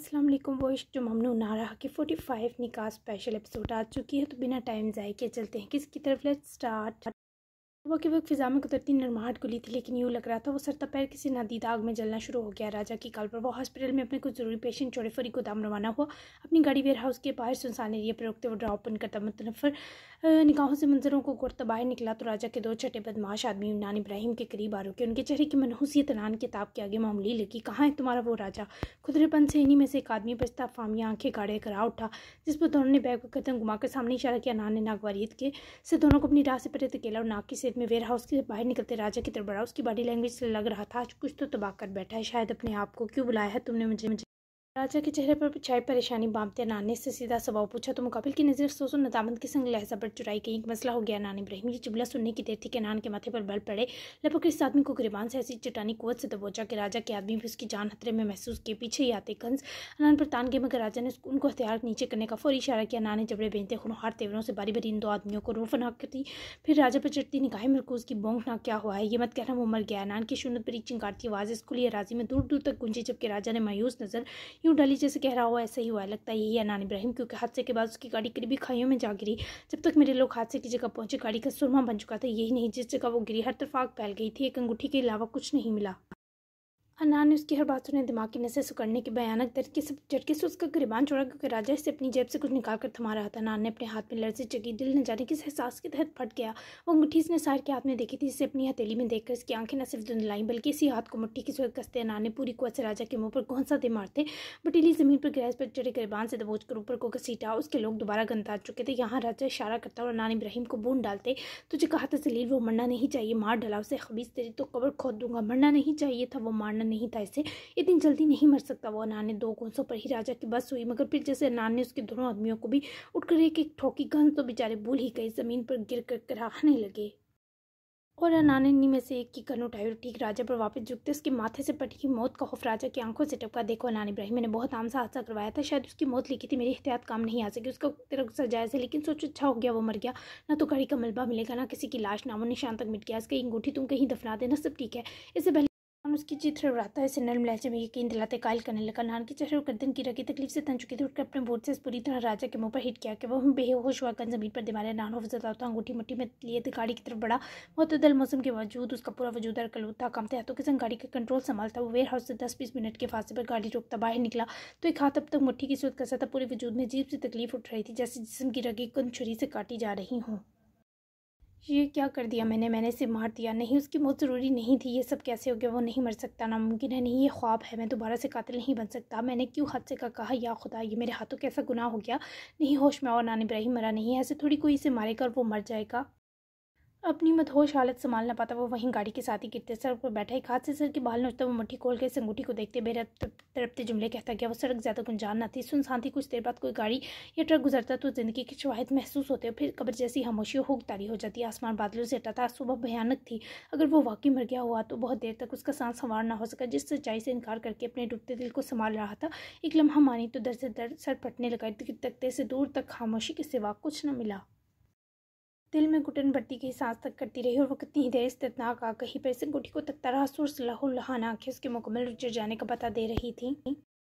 Aslam voice to ममनू नारा के फोर्टी फाइव निकाह स्पेशल एपिसोड आ चुकी है तो बिना टाइम जाए के चलते हैं किसकी तरफ लेट स्टार्ट सुबह के वक्त फिजा में कुदरती नरमाहट गुली थी लेकिन यूँ लग रहा था वो सर तो पैर किसी नदी आग में जलना शुरू हो गया राजा की कॉल पर वो हॉस्पिटल में अपने कुछ ज़रूरी पेशेंट छोड़े फरी गोदाम रवाना हुआ अपनी गाड़ी वेयर हाउस के बाहर सुनसान एरिया पर रोकते वो ड्रा ओपन करता मुतनफर निकाहों से मंजरों को गोरता बाहर निकला तो राजा के दो छठे बदमाश आदमी इमरान इब्राहिम के करीब आ रुके उनके चेहरे की मनहूसियत नान किताब के आगे मामूली लगी कहाँ है तुम्हारा वो राजा खुदरेपन से इन्हीं में से एक आदमी बचता फामिया आंखें गाड़े करा उठा जिस पर दोनों ने बैग को कदम घुमाकर सामने इशारा किया नान ने नागवारीत के से दोनों को अपनी राह से परे धकेला और नाक की सेफ में वेयर हाउस के बाहर निकलते राजा की तरफ बढ़ा उसकी बॉडी लैंग्वेज से लग रहा था आज कुछ तो तबाह कर बैठा है शायद अपने आप को क्यों बुलाया है तुमने मुझे मुझे राजा के चेहरे पर छाई परेशानी बांपते नानी से सीधा सवाल पूछा तो मुकाबिल की नज़र सोसो नदामत के संग लहजा पर चुराई गई एक मसला हो गया नानी इब्राहिम ये चुबला सुनने की देर थी कि नान के माथे पर बल पड़े लगभग इस आदमी को गिरबान से ऐसी चटानी कुत से दबोचा कि राजा के आदमी भी उसकी जान खतरे में महसूस किए पीछे ही आते कंस नान पर तान गए मगर राजा ने उनको हथियार नीचे करने का फौरी इशारा किया नान ने जबड़े बेनते खुनहार तेवरों से बारी बारी इन दो आदमियों को रूफ नाक दी फिर राजा पर चढ़ती निगाहें मरकूज की बोंग ना क्या हुआ है ये मत कहना वो मर गया नान की शुनत पर चिंगारती आवाज़ स्कूली राजी में दूर दूर तक गूंजी जबकि राजा ने मायूस नजर क्यों डाली जैसे कह रहा हो ऐसा ही हुआ लगता है यही है नान इब्राहिम क्योंकि हादसे के बाद उसकी गाड़ी करीबी खाइयों में जा गिरी जब तक मेरे लोग हादसे की जगह पहुंचे गाड़ी का सुरमा बन चुका था यही नहीं जिस जगह वो गिरी हर तरफ आग फैल गई थी एक अंगूठी के अलावा कुछ नहीं मिला अनार ने उसकी हर बात सुने दिमाग की नशे सुकड़ने के भयानक दर्द के सब झटके से उसका गरीबान छोड़ा क्योंकि राजा इसे अपनी जेब से कुछ निकाल कर थमा रहा था अनार ने अपने हाथ में लड़से चकी दिल न जाने किस एहसास के तहत फट गया वो मुठ्ठी इसने सार के हाथ में देखी थी जिसे अपनी हथेली में देखकर इसकी आंखें न सिर्फ धुंधलाई बल्कि इसी हाथ को मुठ्ठी की सूरत कसते अनार ने पूरी कुत से राजा के मुंह पर सा दे मारते बटीली जमीन पर गैस पर चढ़े गरीबान से दबोच कर ऊपर को घसीटा उसके लोग दोबारा गंदा चुके थे यहाँ राजा इशारा करता और अनार इब्राहिम को बूंद डालते तुझे कहा था जलील वो मरना नहीं चाहिए मार डाला उसे खबीज तेरी तो कबर खोद दूंगा मरना नहीं चाहिए था वो मारना नहीं था इसे इतनी जल्दी नहीं मर सकता वो ने दो घोंसों पर ही राजा की बस हुई मगर फिर जैसे अनान ने उसके दोनों आदमियों को भी उठकर एक एक ठोकी गन तो बेचारे भूल ही गए ज़मीन पर गिर कर कराहने लगे और अनाननी में से एक की गन उठाई और ठीक राजा पर वापस झुकते उसके माथे से पटी पटकी मौत का खौफ राजा की आंखों से टपका देखो अनान इब्राहिम मैंने बहुत आम सा हादसा करवाया था शायद उसकी मौत लिखी थी मेरी एहतियात काम नहीं आ सकी उसका तेरा गुस्सा जायज़ है लेकिन सोच अच्छा हो गया वो मर गया ना तो गाड़ी का मलबा मिलेगा ना किसी की लाश नामो निशान तक मिट गया इसका अंगूठी तुम कहीं दफना देना सब ठीक है इससे पहले हम उसकी चित्र उड़ाता है सिनल मिलाचे में यकीन दिलाते कायल करने लगा नान की चेहरे गर्दन की रखी तकलीफ से तन चुकी थी उठकर अपने बोर्ड से पूरी तरह राजा के मुंह पर हिट किया कि वह बेहोश हुआ कर जमीन पर दीवारें नान हो जाता होता अंगूठी मट्टी में लिए गाड़ी की तरफ बढ़ा तो दल मौसम के बावजूद उसका पूरा वजूद और कलूता कामते हाथों के संग गाड़ी का कंट्रोल संभालता वो वेयर हाउस से दस बीस मिनट के फासले पर गाड़ी रोकता बाहर निकला तो एक हाथ अब तक मुठ्ठी की सूद कसा था पूरे वजूद में जीप से तकलीफ उठ रही थी जैसे जिसम की रगी कन छुरी से काटी जा रही हूँ ये क्या कर दिया मैंने मैंने इसे मार दिया नहीं उसकी मौत ज़रूरी नहीं थी ये सब कैसे हो गया वो नहीं मर सकता नामुमकिन है नहीं ये ख्वाब है मैं दोबारा से कातिल नहीं बन सकता मैंने क्यों हादसे का कहा या खुदा ये मेरे हाथों कैसा गुनाह हो गया नहीं होश में और नान इब्राहिम मरा नहीं है ऐसे थोड़ी कोई इसे मारेगा और वो मर जाएगा अपनी मतहोश हालत संभाल ना पाता वो वहीं गाड़ी के साथ ही गिरते सर पर बैठा एक हाथ से सर के बाल नोचता वो मुठ्ठी खोल के संगूठी को देखते बेहद तड़पते जुमले कहता गया वो सड़क ज़्यादा गुंजान ना थी सुनसान थी कुछ देर बाद कोई गाड़ी या ट्रक गुजरता तो ज़िंदगी की शवाहद महसूस होते हो फिर कब्र जैसी खामोशी तारी हो जाती आसमान बादलों से हटा था सुबह भयानक थी अगर वो वाकई मर गया हुआ तो बहुत देर तक उसका सांस संवार ना हो सका जिस सच्चाई से इनकार करके अपने डूबते दिल को संभाल रहा था एक लम्हा मानी तो दर से दर सर फटने लगा तकते से दूर तक खामोशी के सिवा कुछ न मिला दिल में घुटन भट्टी की सांस तक करती रही और वो कितनी ही देर इस्तेनाक आ कहीं पर से गुटी को तक तरह सुर लहू लहाना आँखें उसके मुकम्मल रुचर जाने का पता दे रही थी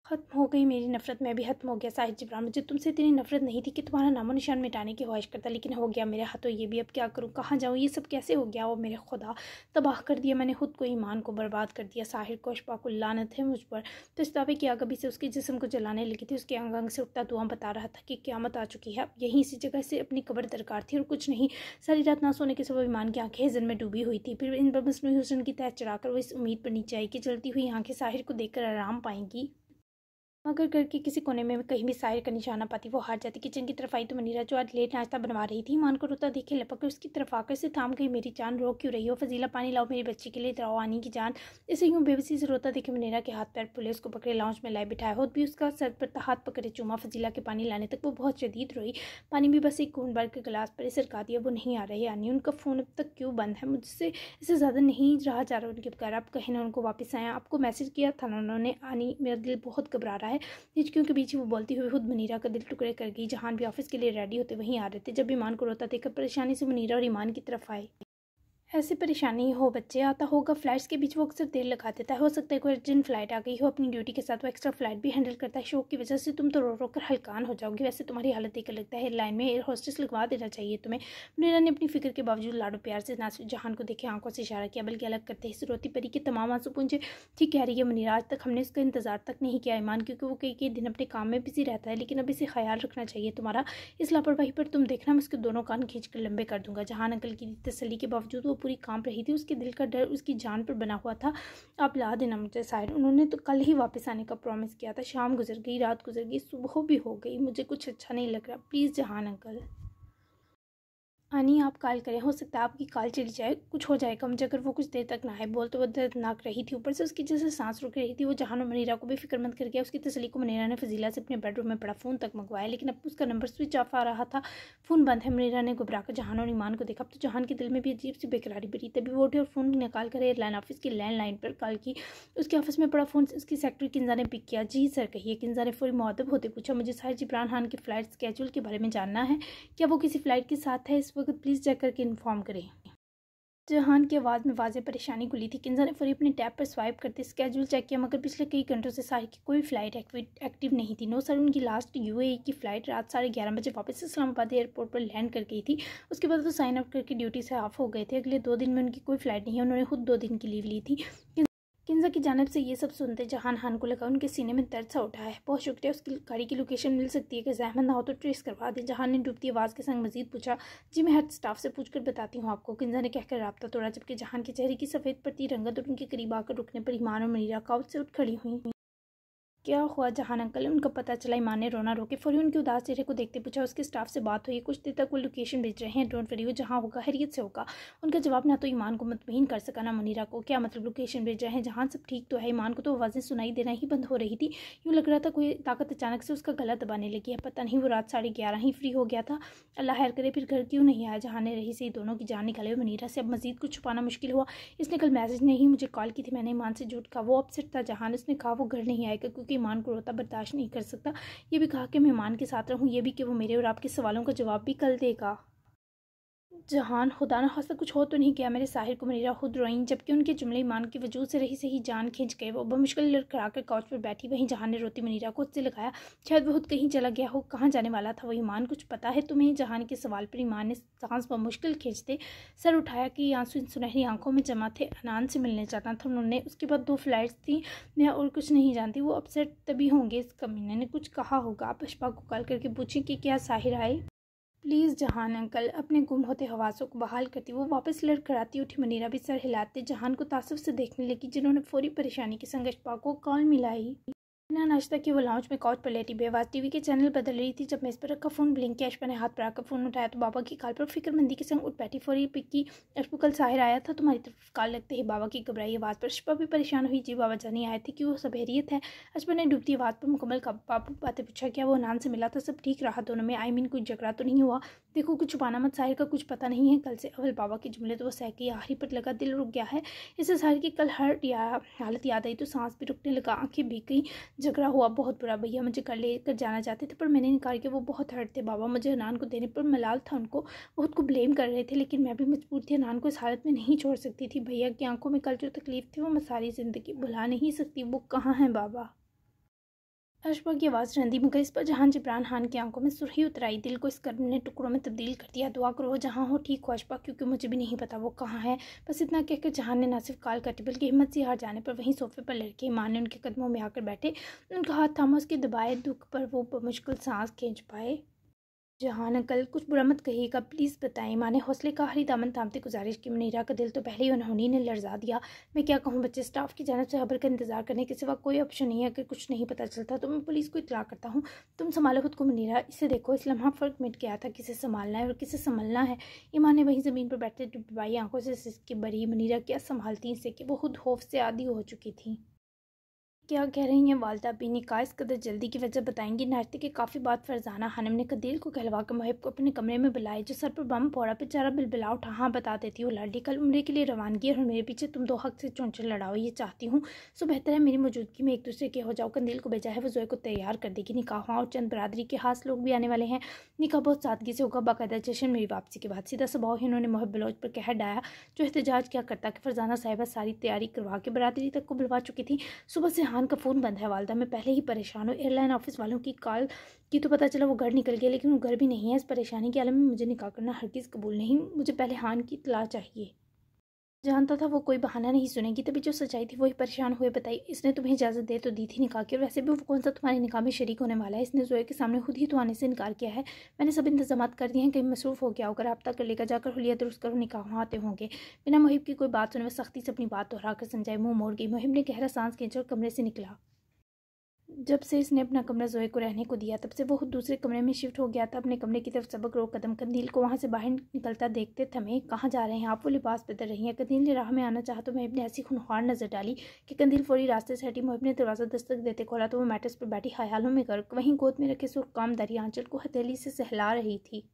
ख़त्म हो गई मेरी नफ़रत मैं भी ख़त्म हो गया साहिद जबरान मुझे तुमसे इतनी नफ़रत नहीं थी कि तुम्हारा नामो निशान मिटाने की ख्वाहिश करता लेकिन हो गया मेरे हाथों ये भी अब क्या करूँ कहाँ जाऊँ ये सब कैसे हो गया वो मेरे खुदा तबाह कर दिया मैंने खुद को ईमान को बर्बाद कर दिया साहिर को अशफाकुल लानत है मुझ पर तो इस दावे की आग अभी से उसके जिसम को जलाने लगी थी उसके अंग अंग से उठता दुआ बता रहा था कि क्यामत आ चुकी है अब यहीं इसी जगह से अपनी कबर दरकार थी और कुछ नहीं सारी रात ना सोने के सब ईमान की आंखें हजन में डूबी हुई थी फिर इन पर मसनू हुसन की तय चढ़ाकर वो इस उम्मीद पर नीचे आई कि जलती हुई आंखें साहिर को देखकर आराम पाएंगी मगर घर के किसी कोने में कहीं भी सायर का जा ना पाती वो हार जाती किचन की तरफ आई तो मनीरा जो आज लेट नाश्ता बनवा रही थी मान को रोता देखे लपक कर उसकी तरफ आकर से थाम गई मेरी जान रो क्यों रही हो फजीला पानी लाओ मेरी बच्ची के लिए लाओ आनी की जान इसे यूँ बेबसी से रोता देखे मनीरा के हाथ पैर पुलिस को पकड़े लाउंज में लाए बिठाया हो भी उसका सर पर हाथ पकड़े चूमा फजीला के पानी लाने तक वो बहुत शदीद रोई पानी भी बस एक खून भर के गिलास पर सरका दिया वो नहीं आ रही आनी उनका फ़ोन अब तक क्यों बंद है मुझसे इससे ज़्यादा नहीं रहा जा रहा उनके बगैर आप कहीं ना उनको वापस आया आपको मैसेज किया था ना उन्होंने आनी मेरा दिल बहुत घबरा रहा है है हिचकियों के बीच वो बोलती हुई खुद मनीरा का दिल टुकड़े कर गई जहान भी ऑफिस के लिए रेडी होते वहीं आ रहे थे जब ईमान को रोता देखकर परेशानी से मनीरा और ईमान की तरफ आई ऐसी परेशानी हो बच्चे आता होगा फ्लाइट्स के बीच वो अक्सर देर लगा देता है हो सकता है कोई अर्जेंट फ्लाइट आ गई हो अपनी ड्यूटी के साथ वो एक्स्ट्रा फ्लाइट भी हैंडल करता है शौक की वजह से तुम तो रो रो कर हलकान हो जाओगी वैसे तुम्हारी हालत एक लगता है लाइन में एयर होस्टेस लगवा देना चाहिए तुम्हें मीरा ने अपनी फिक्र के बावजूद लाडो प्यार से नासिर जहान को देखे आंखों से इशारा किया बल्कि अलग करते ही रोती परी के तमाम आंसू पूछे ठीक कह रही है मुनीरा आज तक हमने इसका इंतजार तक नहीं किया ईमान क्योंकि वो कई कई दिन अपने काम में बिजी रहता है लेकिन अब इसे ख्याल रखना चाहिए तुम्हारा इस लापरवाही पर तुम देखना मैं उसके दोनों कान खींच कर लंबे कर दूंगा जहान अंकल की तसली के बावजूद वो पूरी काम रही थी उसके दिल का डर उसकी जान पर बना हुआ था आप ला देना मुझे साइड उन्होंने तो कल ही वापस आने का प्रॉमिस किया था शाम गुजर गई रात गुजर गई सुबह भी हो गई मुझे कुछ अच्छा नहीं लग रहा प्लीज़ जहान अंकल आनी आप कॉल करें हो सकता है आपकी कॉल चली जाए कुछ हो जाएगा मुझे अगर वो कुछ देर तक ना आए बोल तो वो दर्दनाक रही थी ऊपर से उसकी जैसे सांस रुक रही थी वो जहान मनीरा को भी फिक्रमंद कर गया उसकी तसली को मनीरा ने फजीला से अपने बेडरूम में पड़ा फ़ोन तक मंगवाया लेकिन अब उसका नंबर स्विच ऑफ आ रहा था फ़ोन बंद है मनीरा ने घबरा कर जहान और ईमान को देखा अब तो जहान के दिल में भी अजीब सी बेकरारी बढ़ी तभी वो उठे और फ़ोन निकाल कर एयरलाइन ऑफिस की लैंडलाइन पर कॉल की उसके ऑफिस में पड़ा फ़ोन उसकी सेक्रेटरी किन्जा ने पिक किया जी सर कही किन्जा ने फोरी मुआदब होते पूछा मुझे सर जिब्रान खान की फ़्लाइट स्केजूल के बारे में जानना है क्या वो किसी फ़्लाइट के साथ है इस वक्त प्लीज़ चेक करके इन्फॉर्म करें जहान की आवाज़ में वाजे परेशानी खुली थी किन्जा ने फरी अपने टैब पर स्वाइप करते स्केड्यूल चेक किया मगर पिछले कई घंटों से साहिर की कोई फ्लाइट एक्टिव नहीं थी नो सर उनकी लास्ट यूएई e की फ़्लाइट रात साढ़े ग्यारह बजे वापस इस्लामाबाद एयरपोर्ट पर लैंड कर गई थी उसके बाद वो साइन अप करके ड्यूटी से ऑफ हो गए थे अगले दो दिन में उनकी कोई फ़्लाइट नहीं है उन्होंने खुद दो दिन की लीव ली थी किन्जा की जानब से ये सब सुनते जहान खान को लगा उनके सीने में दर्द सा उठा है बहुत शुक्रिया उसकी गाड़ी की लोकेशन मिल सकती है कि जहमत ना हो तो ट्रेस करवा दें जहान ने डूबती आवाज़ के संग मजीद पूछा जी मैं हर स्टाफ से पूछ कर बताती हूँ आपको किन्जा ने कहकर रबता तोड़ा जबकि जहान के चेहरे की सफ़ेद पट्टी रंगत और उनके करीब आकर रुकने पर ईमान और मरीरा काउट से उठ खड़ी हुई क्या हुआ जहान अंकल उनको पता चला ईमान ने रोना रोके फौरी उनके उदास चेहरे को देखते पूछा उसके स्टाफ से बात हुई कुछ देर तक वो लोकेशन भेज रहे हैं डोंट वरी जहाँ होगा हरियत से होगा उनका जवाब ना तो ईमान को मतमिन कर सका ना मुनीरा को क्या मतलब लोकेशन भेज रहे हैं जहाँ सब ठीक तो है ईमान को तो आवाज़ें सुनाई देना ही बंद हो रही थी यूँ लग रहा था कोई ताकत अचानक से उसका गला दबाने लगी है पता नहीं वो रात साढ़े ग्यारह ही फ्री हो गया था अल्लाह हैर करे फिर घर क्यों नहीं आया जहाँ ने रही से दोनों की जान निकाले मुनीरा से अब मजीद कुछ छुपाना मुश्किल हुआ इसने कल मैसेज नहीं मुझे कॉल की थी मैंने ईमान से झूठ कहा वो अपसेट था जहाँ उसने कहा वो घर नहीं आएगा क्योंकि ईमान को रोता बर्दाश्त नहीं कर सकता ये भी कहा कि मेहमान के साथ रहूँ ये भी कि वो मेरे और आपके सवालों का जवाब भी कल देगा जहान खुदा ना खासा कुछ हो तो नहीं किया मेरे साहिर को मनीरा खुद रोईं जबकि उनके जुमले ईमान के वजूद से रही सही जान खींच गए वो बमुश्किल लड़खड़ा कर काउच पर बैठी वहीं जहान ने रोती मनीरा को उससे लगाया शायद वह खुद कहीं चला गया हो कहाँ जाने वाला था वो ईमान कुछ पता है तुम्हें जहान के सवाल पर ईमान ने सांस मुश्किल खींचते सर उठाया कि आंसू इन सुनहरी आंखों में जमा थे अनान से मिलने जाता था उन्होंने उसके बाद दो फ्लाइट्स थी मैं और कुछ नहीं जानती वो अपसेट तभी होंगे इस कमीने ने कुछ कहा होगा आप अशपा को कॉल करके पूछें कि क्या साहिर आए प्लीज़ जहान अंकल अपने गुम होते हवासों को बहाल करती वो वापस आती उठी मनीरा भी सर हिलाते जहान को तासुब से देखने लगी जिन्होंने फौरी परेशानी की पा को कॉल मिलाई बिना नाश्ता की वो लाउंज में कॉच पर लेटी बेवाज टीवी के चैनल बदल रही थी जब मैं इस पर रखा फ़ोन ब्लिंक के अशपा ने हाथ पर आकर फ़ोन उठाया तो बाबा की काल पर फिक्रमंदी के संग उठ बैठी पिक की अशपू कल साहिर आया था तुम्हारी तरफ काल लगते ही बाबा की घबराई आवाज़ पर अशपा भी परेशान हुई जी बाबा जानी आए थे कि वो सबहरीत है अशपा ने डूबती आवाज़ पर मुकम्मल बातें पूछा क्या वो नान से मिला था सब ठीक रहा दोनों में आई मीन कुछ झगड़ा तो नहीं हुआ देखो कुछ छुपाना मत साहिर का कुछ पता नहीं है कल से अवल बाबा के जुमले तो वो सह के आखिरी पर लगा दिल रुक गया है इससे साहिर की कल हर या हालत याद आई तो सांस भी रुकने लगा आंखें भी गई झगड़ा हुआ बहुत बुरा भैया मुझे कर ले कर जाना चाहते थे पर मैंने निकाल किया वो बहुत हर्ट थे बाबा मुझे अनान को देने पर मलाल था उनको बहुत को ब्लेम कर रहे थे लेकिन मैं भी मजबूर थी अनान को इस हालत में नहीं छोड़ सकती थी भैया की आंखों में कल जो तकलीफ थी वो मैं सारी ज़िंदगी भुला नहीं सकती वो कहाँ हैं बाबा अशफा की आवाज़ रंदी मगर इस पर जहाँ जबरान खान की आंखों में सुरही उतराई दिल को इस कर्म ने टुकड़ों में तब्दील कर दिया दुआ करो जहाँ हो ठीक हो अशबा क्योंकि मुझे भी नहीं पता वो कहाँ है बस इतना कहकर जहाँ ने ना सिर्फ काल काटी बल्कि हिम्मत से हार जाने पर वहीं सोफे पर लड़के माँ ने उनके कदमों में आकर बैठे उनका हाथ थामा उसके दबाए दुख पर वो मुश्किल सांस खींच पाए जहान अंकल कुछ बुरा मत कहिएगा प्लीज़ बताएं माँ ने हौसले का हरी दामन थामते गुजारिश की मुनीरा का दिल तो पहले ही उन्होंने ने लर्जा दिया मैं क्या कहूँ बच्चे स्टाफ की जानब से खबर का इंतजार करने के सिवा कोई ऑप्शन नहीं है अगर कुछ नहीं पता चलता तो मैं पुलिस को इतला करता हूँ तुम संभालो खुद को मुनीरा इसे देखो इस लम्हा फ़र्क मिट गया था किसे संभालना है और किसे संभलना है ईमान ने वहीं ज़मीन पर बैठते डुबवाई आंखों से इसकी बरी मुनीरा क्या संभालती इसे कि वो खुद खौफ से आदि हो चुकी थी क्या कह रही हैं वालदा भी निकाह इस कदर जल्दी की वजह बताएंगी नाश्ते के काफ़ी बाद फरजाना हनम ने कदील को कहलवा कर महब को अपने कमरे में बुलाए जो सर पर बम फोड़ा बेचारा बिलबिला उठा हाँ बता देती हूँ लाडी कल उम्र के लिए रवानगी और मेरे पीछे तुम दो हक से चौंचल लड़ाओ ये चाहती हूँ सो बेहतर है मेरी मौजूदगी में एक दूसरे के हो जाओ कंदील को भेजा है वो जोए को तैयार कर देगी निकाह और चंद बरदरी के हाथ लोग भी आने वाले हैं निकाह बहुत सादगी से होगा बाकायदा जशन मेरी वापसी के बाद सीधा सुबह ही उन्होंने मोहब बलोच पर कह डाया जो एहतजाज क्या करता कि फरजाना साहिबा सारी तैयारी करवा के बरदरी तक को बुलवा चुकी थी सुबह से रेहान का फ़ोन बंद है वालदा मैं पहले ही परेशान हूँ एयरलाइन ऑफिस वालों की कॉल की तो पता चला वो घर निकल गया लेकिन वो घर भी नहीं है इस परेशानी के आलम में मुझे निकाह करना चीज़ कबूल नहीं मुझे पहले हान की इतला चाहिए जानता था वो कोई बहाना नहीं सुनेगी तभी जो सच्चाई थी वही परेशान हुए बताई इसने तुम्हें इजाज़त दे तो दी थी निकाह की और वैसे भी वो कौन सा तुम्हारे निकाह में शरीक होने वाला है इसने जोए के सामने खुद ही तो आने से इनकार किया है मैंने सब इंतजाम कर दिए हैं कहीं मसरूफ़ हो गया होगा रबता कर लेकर जाकर हुलिया दुरुस्त करो निकाह आते होंगे बिना मुहिब की कोई बात सुने वह सख्ती से अपनी बात दोहरा कर समझाए मुँह मोड़ गई मुहिब ने गहरा सांस खींचा और कमरे से निकला जब से इसने अपना कमरा जोए को रहने को दिया तब से वो दूसरे कमरे में शिफ्ट हो गया था अपने कमरे की तरफ सबक रोक कदम कंदील को वहाँ से बाहर निकलता देखते थमे कहाँ जा रहे हैं आप वो लिबास बदल रही हैं कंदील ने राह में आना चाहा तो महब ने ऐसी खुनखार नजर डाली कि कंदील फौरी रास्ते से हटी महब ने दरवाज़ा दस्तक देते खोला तो वो मैटस पर बैठी ख्यालों में गर्क वहीं गोद में रखे सुर्ख काम दरिया आंचल को हथेली से सहला रही थी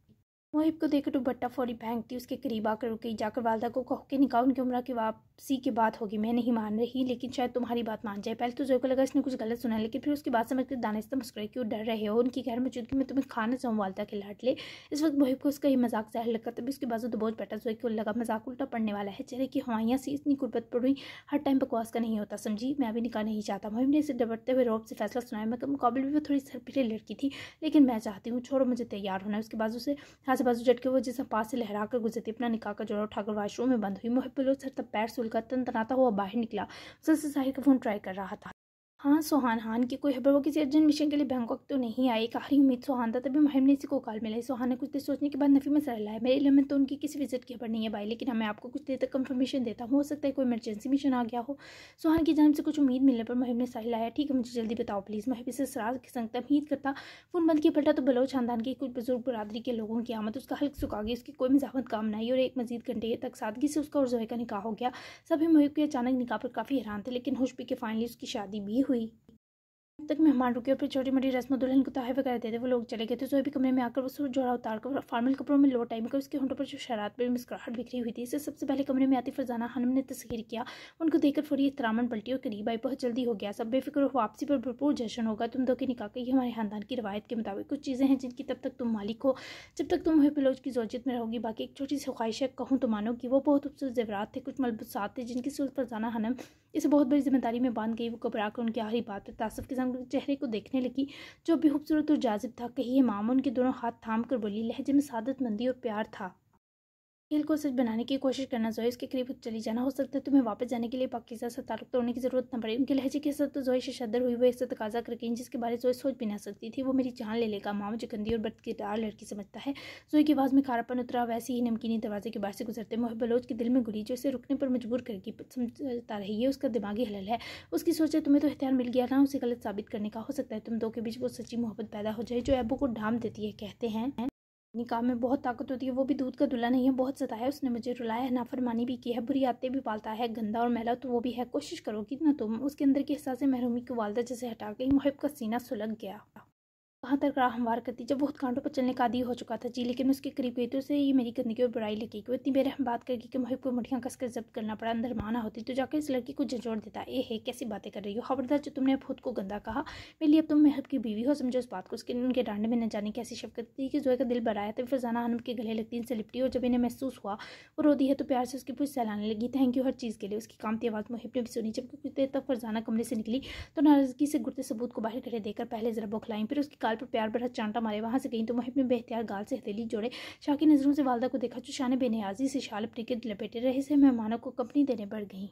मोहिब को देखकर दुपट्टा फौरी फेंकती उसके करीब आकर रुकी जाकर वालदा को कह के निकाह उनकी उम्र के बाप सी की बात होगी मैं नहीं मान रही लेकिन शायद तुम्हारी बात मान जाए पहले तो जोर को लगा इसने कुछ गलत सुना लेकिन फिर उसकी बात समझ कर दानिस्ता तो मुस्कुराई क्यों डर रहे हो उनकी घर मौजूदगी में तुम्हें खाना के खिलाट ले इस वक्त मोहिब को उसका ही मजाक जाहिर लगा तभी उसके बाजू बहुत बैठा जोर को लगा मजाक उल्टा पड़ने वाला है चेहरे की हवाइयाँ से इतनी गुर्बत पड़ हुई हर टाइम बकवास का नहीं होता समझी मैं अभी निकाल नहीं चाहता मोहिब ने इसे डबरते हुए रोब से फैसला सुनाया मैं मुकाबले में वो थोड़ी सर पीले लड़की थी लेकिन मैं चाहती हूँ छोड़ो मुझे तैयार होना उसके बाजू से हाथ से बाजू झटके वो जिसमें पास से लहरा कर गुजरती अपना निकाह का जोड़ा उठाकर वाशरूम में बंद हुई मोहिब सर तब पैर खोलकर तनाता हुआ बाहर निकला उसे साहिर का फ़ोन ट्राई कर रहा था हाँ सोहान हान की कोई खबर वो किसी अर्जेंट मिशन के लिए बैंकॉक तो नहीं आई कहारी उम्मीद सोहान था तभी माहिम ने इसी को कॉल मिलाई सुहान ने कुछ देर सोचने के बाद नफी में सर लाया मेरे लिए में तो उनकी किसी विजिट की खबर नहीं है भाई लेकिन हमें हाँ, आपको कुछ देर तक कंफर्मेशन देता हूँ हो सकता है कोई इमरजेंसी मिशन आ गया हो सोहान की जान से कुछ उम्मीद मिलने पर माहिम ने सर लाया ठीक है मुझे जल्दी बताओ प्लीज़ माहिम इसे सराज के संग तमीद करता फ़ोन बंद किया पलटा तो बलोच खानदान की कुछ बुजुर्ग बरदरी के लोगों की आमद उसका हल्क सुखा गई उसकी कोई मजामत काम नहीं और एक मजीद घंटे तक सादगी से उसका और जोहे का निकाह हो गया सभी मुहिब के अचानक निकाह पर काफ़ी हैरान थे लेकिन हुश भी के फाइनली उसकी शादी भी हुई तक मेहमान रुके और फिर छोटी मोटी रस्म दुल्हन को वगैरह करते थे वो लोग चले गए थे अभी कमरे में आकर वो सूट जोड़ा उतार कर फॉर्मल कपड़ों में लोटाई आई कर उसके होंटों पर जो शरारत पर मुस्कुराहट बिखरी हुई थी इससे सबसे पहले कमरे में आती फरजाना हनम ने तस्वीर किया उनको देखकर फौरी एहतरामन पलटी और करीब आई बहुत जल्दी हो गया सब बेफिक्र हो वापसी पर भरपूर जश्न होगा तुम दो के निकाह ये हमारे खानदान की रवायत के मुताबिक कुछ चीज़ें हैं जिनकी तब तक तुम मालिक हो जब तक तुम हुए पिलोज की जोजियत में रहोगी बाकी एक छोटी सी ख्वाहिश है कहूँ तो मानो कि वो बहुत खूबसूरत जेवरात थे कुछ मलबूसात थे जिनकी सूरत फरजाना हनम इसे बहुत बड़ी जिम्मेदारी में बांध गई वो घबरा कर उनकी आखिरी बात पर तासफ के रंग चेहरे को देखने लगी जो भी खूबसूरत और जाजिब था कही मामा उनके दोनों हाथ थाम कर बोली लहजे में सादत मंदी और प्यार था हिल को सच बनाने की कोशिश करना जोए उसके करीब चली जाना हो सकता है तुम्हें वापस जाने के लिए पाकिस्तान से तोड़ने की जरूरत न पड़े उनके लहजे के साथ तो जोए से शदर हुई वह इससे तकाजा करके जिसके बारे जोए सोच भी ना सकती थी वो मेरी जान ले लेगा मामा जो गंदी और बदकिरदार लड़की समझता है जोए की आवाज़ में खारापन उतरा वैसे ही नमकीनी दरवाजे के बाहर से गुजरते मोहब बलोच के दिल में घुरी जो इसे रुकने पर मजबूर करके समझता रही है उसका दिमागी हलल है उसकी है तुम्हें तो हथियार मिल गया ना उसे गलत साबित करने का हो सकता है तुम दो के बीच वो सच्ची मोहब्बत पैदा हो जाए जो एबू को ढाम देती है कहते हैं निकाह में बहुत ताकत होती है वो भी दूध का दुल्हा नहीं है बहुत सताया उसने मुझे रुलाया है नाफरमानी भी की है बुरी आते भी पालता है गंदा और मैला तो वो भी है कोशिश करो कि ना तुम उसके अंदर के हिसाब से महरूमी की वालदा जैसे हटा गई मुहिब का सीना सुलग गया वहाँ तक हमवार करती जब बहुत कांटों पर चलने का आदि हो चुका था जी लेकिन मैं उसके करीब गई तो उसे ये मेरी गंदगी और बुराई लगी कि इतनी बेरे हम बात कर गई कि मुहिब को मुठियाँ कसकर जब्त करना पड़ा अंदर माना होती तो जाकर इस लड़की को झंझोड़ देता ए है कैसी बातें कर रही हो खबरदार जो तुमने खुद को गंदा कहा मेरे लिए अब तुम महब की बीवी हो समझो उस बात को उसके उनके डांडे में न जाने की ऐसी शफकत थी कि जोए का दिल बढ़ाया था फरजाना हनम के गले लगती इनसे लिपटी और जब इन्हें महसूस हुआ वो रोदी है तो प्यार से उसकी पूछ सहलाने लगी थैंक यू हर चीज़ के लिए उसकी कामती आवाज़ मुहिब ने भी सुनी जबकि कुछ देर तक फरजाना कमरे से निकली तो नाराजगी से गुड़ते सबूत को बाहर खड़े देकर पहले जरा बौखलाई फिर उसकी काल पर प्यार भरा चांटा मारे वहाँ से गई तो मुहिब ने बेहतियार गाल से हथेली जोड़े शाह की नज़रों से वालदा को देखा जो शान बेनियाजी से शाल टिकट लपेटे रहे से मेहमानों को कंपनी देने बढ़ गई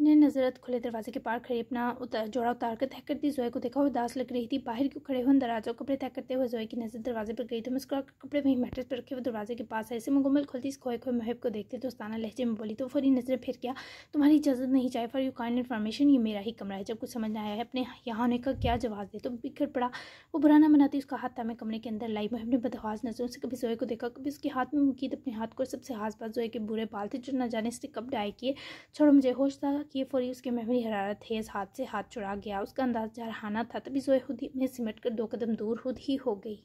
ने नजरत खुले दरवाजे के पार खड़ी अपना उतर, जोड़ा उतार कर तय करती जोए को देखा हुआ दास लग रही थी बाहर क्यों खड़े हुए दराजों कपड़े तय करते हुए जोए की नजर दरवाजे पर गई तो मुस्कुरा कपड़े वहीं मैट्रेस पर रखे हुए दरवाजे के पास है ऐसे मुकम्मल खुलती इस खोए खोए महब को देखते तो तो लहजे में बोली तो फरी नजरें फिर क्या तुम्हारी इजाजत नहीं चाहे फॉर यू काइंड इन्फॉर्मेशन ये मेरा ही कमरा है जब कुछ समझ आया है अपने यहाँ होने का क्या जवाब दे तो बिखर पड़ा वो बुराना मनाती उसका हाथ था कमरे के अंदर लाई महब ने बदहाज नजरों से कभी जोए को देखा कभी उसके हाथ में मुकीद अपने हाथ को सबसे हाथ पास जोए के बुरे बाल थे जो न जाने से कब डाई किए छोड़ो मुझे होश था था कि फौरी उसके महमी हरारत थे हाथ से हाथ छुड़ा गया उसका अंदाज जरहाना था तभी जोए खुद ही उन्हें सिमट कर दो कदम दूर खुद ही हो गई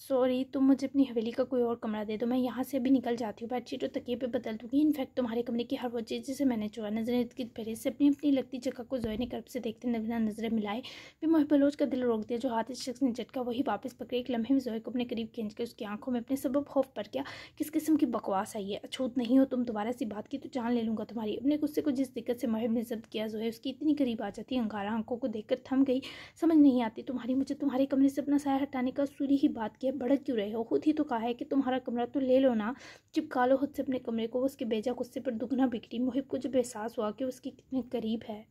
सॉरी तुम मुझे अपनी हवेली का कोई और कमरा दे दो मैं यहाँ से अभी निकल जाती हूँ बेडशीट और तो तकिए पे बदल दूँगी इनफैक्ट तुम्हारे कमरे की हर वो चीज़ जिसे मैंने चुरा नजर की पहले से अपनी अपनी लगती जगह को जोए ने कर्फ से देखते बिना नजरें मिलाए फिर मोहित बलोच का दिल रोक दिया जो हाथ इस शख्स ने झटका वही वापस पकड़े एक लम्हे में जोए को अपने करीब खींच के उसकी आंखों में अपने सबब खौफ पर क्या किस किस्म की बकवास आई है अछूत नहीं हो तुम दोबारा सी बात की तो जान ले लूँगा तुम्हारी अपने गुस्से को जिस दिक्कत से मोहित ने जब्त किया जोए उसकी इतनी करीब आ जाती अंगारा आंखों को देखकर थम गई समझ नहीं आती तुम्हारी मुझे तुम्हारे कमरे से अपना साया हटाने का सूरी ही बात किया है भड़क क्यों रहे हो खुद ही तो कहा है कि तुम्हारा कमरा तो ले लो ना चिपका लो खुद से अपने कमरे को उसके बेजा गुस्से पर दुगना बिगड़ी मुहिब को जब एहसास हुआ कि उसके कितने करीब है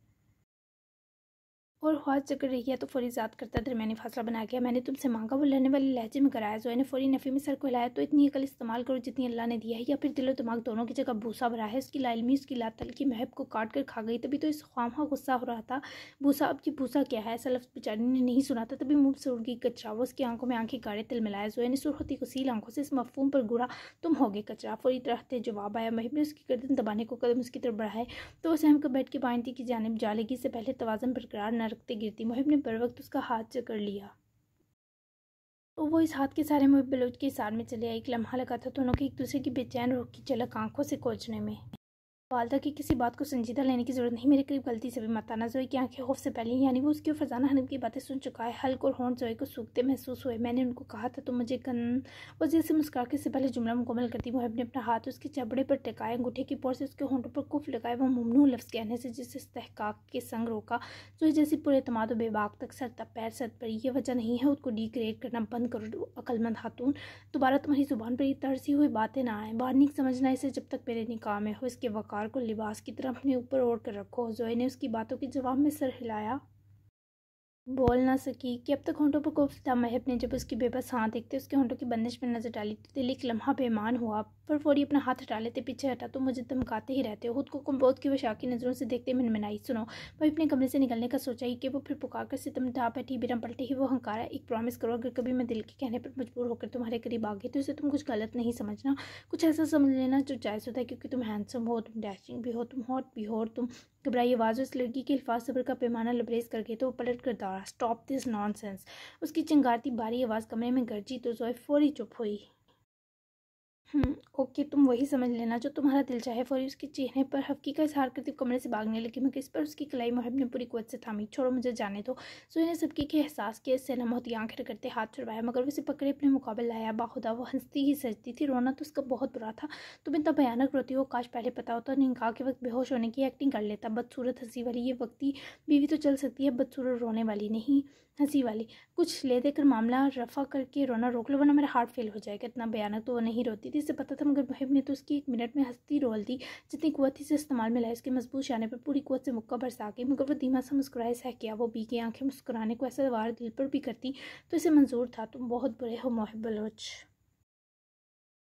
और ख्वाज जिक्र रही है तो फौरी याद करता मैंने फासला बना गया मैंने तुमसे मांगा वो लड़ने वाले लहजे में कराया जो है फौरी नफ़ी में सर को हिलाया तो इतनी अकल इस्तेमाल करो जितनी अल्लाह ने दिया है या फिर दिलो दिमाग दोनों की जगह भूसा भरा है उसकी लालमी उसकी लातल की महब को काट कर खा गई तभी तो इस खामा गुस्सा हो रहा था भूसा अब की भूसा क्या है ऐसा लफ्ज़ बेचारी ने नहीं सुना था तभी मुँह से उड़ गई कचरा वो उसकी आंखों में आंखें गाड़े तिल मिलाया जो है सुरखती कसील आंखों से इस मफहूम पर घूरा तुम हो गए कचरा फौरी से जवाब आया महब ने उसकी गर्दन दबाने को कदम उसकी तरफ बढ़ाए तो वह सहम को बैठ के बाइंती की जानब जालेगी से इससे पहले तोज़न बरकरार न रखते गिरती मुहिब ने बर वक्त उसका हाथ जकड़ लिया तो वो इस हाथ के सारे मुहिब बलोच के सार में चले आई एक लम्हा लगा था दोनों के एक दूसरे की बेचैन रोक की झलक आंखों से कोचने में वालदा की किसी बात को संजीदा लेने की ज़रूरत नहीं मेरे करीब गलती से भी मत आना जोई की आंखें खौफ से पहले यानी वो उसकी फरजाना हनम की बातें सुन चुका है हल्क और हॉर्न जोई को सूखते महसूस हुए मैंने उनको कहा था तो मुझे गन वजीर से मुस्कुरा के से पहले जुमला मुकम्मल करती वो अपने अपना हाथ उसके चबड़े पर टिकाए अंगूठे की पोर से उसके होंठों पर कुफ लगाए वो ममनू लफ्ज़ कहने से जिससे तहकाक के संग रोका जो जैसे पूरे तमाद बेबाक तक सर तब पैर सर पर यह वजह नहीं है उसको डी क्रिएट करना बंद करो अकलमंद खातून दोबारा तुम्हारी ज़ुबान पर ये तरसी हुई बातें ना बार वार्निंग समझना इसे जब तक मेरे निकाह में हो इसके वक़ा वक़ार को लिबास की तरह अपने ऊपर ओढ़ कर रखो जोए ने उसकी बातों के जवाब में सर हिलाया बोल ना सकी कि अब तक होंठों पर कोफ्ता महब ने जब उसकी बेबस हाँ देखते उसके होंठों की बंदिश पर नजर डाली तो दिल एक लम्हा बेमान हुआ पर फौरी अपना हाथ हटा लेते पीछे हटा तो मुझे धमकाते ही रहते हो खुद को कुमबोध की वशा की नज़रों से देखते मनमनाई सुनो वही अपने कमरे से निकलने का सोचा ही कि वो फिर पुकार कर सितम ढा बैठी बिना पलटे ही वो हंकारा एक प्रॉमिस करो अगर कभी मैं दिल के कहने पर मजबूर होकर तुम्हारे करीब आ गई तो उसे तुम कुछ गलत नहीं समझना कुछ ऐसा समझ लेना जो जायज़ होता है क्योंकि तुम हैंडसम हो तुम डैशिंग भी हो तुम हॉट भी हो और तुम घबराई आवाज़ उस लड़की के अल्फाज सबर का पैमाना लबरेज कर गए तो वो पलट कर दौड़ा स्टॉप दिस नॉनसेंस उसकी चिंगारती भारी आवाज़ कमरे में गरजी तो जोए फौरी चुप हुई हम्म, ओके तुम वही समझ लेना जो तुम्हारा दिल चाहे फौरी उसके चेहरे पर हफ्की का इजहार करते कमरे से भागने लगी मगर इस पर उसकी कलाई मोहब ने पूरी कुत से थामी छोड़ो मुझे जाने दो सो ने सबकी के एहसास किया इससे नमोती आंखें करते हाथ छुड़वाया मगर उसे पकड़े अपने मुकाबले लाया बाखुदा वो हंसती ही सजती थी रोना तो उसका बहुत बुरा था तुम इतना भयानक रोती हो काश पहले पता होता नहीं कहा के वक्त बेहोश होने की एक्टिंग कर लेता बदसूरत हंसी वाली ये वक्ति बीवी तो चल सकती है बदसूरत रोने वाली नहीं हंसी वाली कुछ ले देकर मामला रफा करके रोना रोक लो वरना मेरा हार्ट फेल हो जाएगा इतना भयानक तो वो नहीं रोती थी इससे पता था मगर महब ने तो उसकी एक मिनट में हंसती रोल दी जितनी कुत थी इसे इस्तेमाल में लाया उसके मजबूत शाने पर पूरी कुत से मुक्का बरसा गई मगर वो धीमा सा मुस्कुराए सह किया वो बी की आंखें मुस्कुराने को ऐसा वार दिल पर भी करती तो इसे मंजूर था तुम बहुत बुरे हो मोहब्बलोच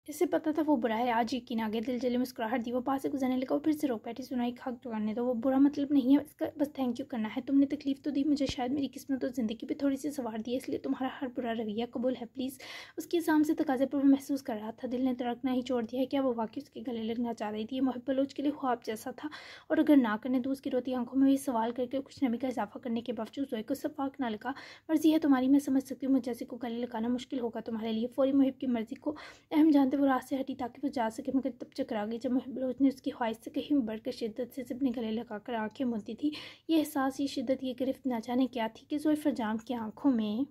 इससे पता था वो बुरा है आज यकीन आ गया दिल जले मुस्कुराहट दी वो पास से गुजरने लगा और फिर से रोक बैठी सुनाई खाक दुकान तो वो बुरा मतलब नहीं है इसका बस थैंक यू करना है तुमने तकलीफ तो दी मुझे शायद मेरी किस्मत और ज़िंदगी पे थोड़ी सी सवार दी है इसलिए तुम्हारा हर बुरा रवैया कबूल है प्लीज़ उसके शाम से तकाजे पर वो महसूस कर रहा था दिल ने तड़कना ही छोड़ दिया है क्या वो वाकई उसके गले लगना चाह रही थी मोहब्ब बलोच के लिए ख्वाब जैसा था और अगर ना करने तो उसकी रोती आंखों में भी सवाल करके कुछ नमी का इजाफा करने के बावजूद जोए को सफाक ना लगा मर्जी है तुम्हारी मैं समझ सकती हूँ मुझे को गले लगाना मुश्किल होगा तुम्हारे लिए फौरी मुहिब की मर्जी को अहम जानते तो वो रास्ते हटी ताकि वो जा सके मगर तब चकरा गई जब महबूज ने उसकी ख्वाहिश से कहीं बढ़कर शिद्दत से अपने गले लगाकर आंखें मूंदी थी ये एहसास ये शिद्दत ये गिरफ्त ना जाने क्या थी कि जोई फरजाम की आंखों में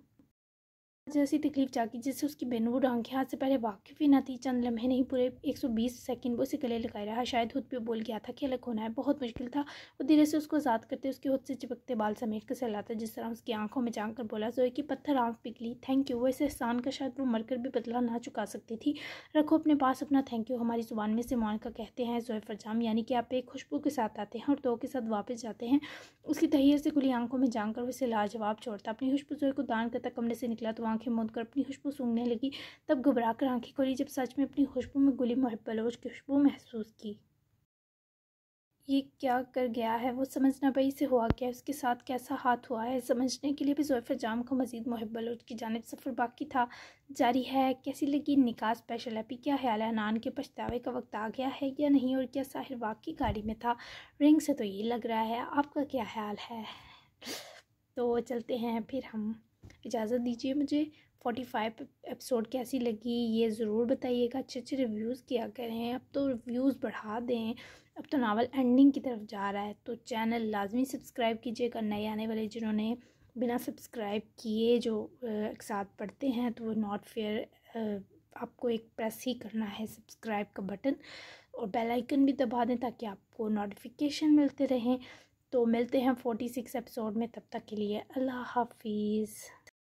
जैसी तकलीफ जागी जिससे उसकी बेनूर के हाथ से पहले वाकिफ ही ना थी चंद लम्हे नहीं पूरे 120 सेकंड वो उसे गले लगाए रहा शायद खुद पे बोल गया था कि अलग होना है बहुत मुश्किल था वो धीरे से उसको आज़ाद करते उसके खुद से चिपकते बाल समेट कर सहलाता जिस तरह उसकी आंखों में जाकर बोला जोए की पत्थर आँख पिघली थैंक यू वैसे एहसान का शायद वो मरकर भी बदला ना चुका सकती थी रखो अपने पास अपना थैंक यू हमारी ज़ुबान में से मान का कहते हैं जोए फरजाम यानी कि आप एक खुशबू के साथ आते हैं और दो के साथ वापस जाते हैं उसकी तहैर से खुली आंखों में जाकर उसे लाजवाब छोड़ता अपनी खुशबू जोए को दान करता कमरे से निकला तो आंखें मूंद कर अपनी खुशबू सूंघने लगी तब घबरा कर आंखें खोली जब सच में अपनी खुशबू में गुली मोहब की खुशबू महसूस की ये क्या कर गया है वो समझ ना पाई हुआ क्या उसके साथ कैसा हाथ हुआ है समझने के लिए भी जोफ़र जाम को मजीद महबलोच की जानब सफ़र बाकी था जारी है कैसी लगी निकाह स्पेशल हैप्पी क्या ख्याल है नान के पछतावे का वक्त आ गया है या नहीं और क्या साहिर वाकई गाड़ी में था रिंग से तो ये लग रहा है आपका क्या ख्याल है तो चलते हैं फिर हम इजाज़त दीजिए मुझे फोर्टी फाइव एपिसोड कैसी लगी ये ज़रूर बताइएगा अच्छे अच्छे रिव्यूज़ किया करें अब तो रिव्यूज़ बढ़ा दें अब तो नावल एंडिंग की तरफ जा रहा है तो चैनल लाजमी सब्सक्राइब कीजिएगा नए आने वाले जिन्होंने बिना सब्सक्राइब किए जो एक साथ पढ़ते हैं तो वो नॉट फेयर आपको एक प्रेस ही करना है सब्सक्राइब का बटन और बेल आइकन भी दबा दें ताकि आपको नोटिफिकेशन मिलते रहें तो मिलते हैं फोर्टी सिक्स एपिसोड में तब तक के लिए अल्लाह हाफिज़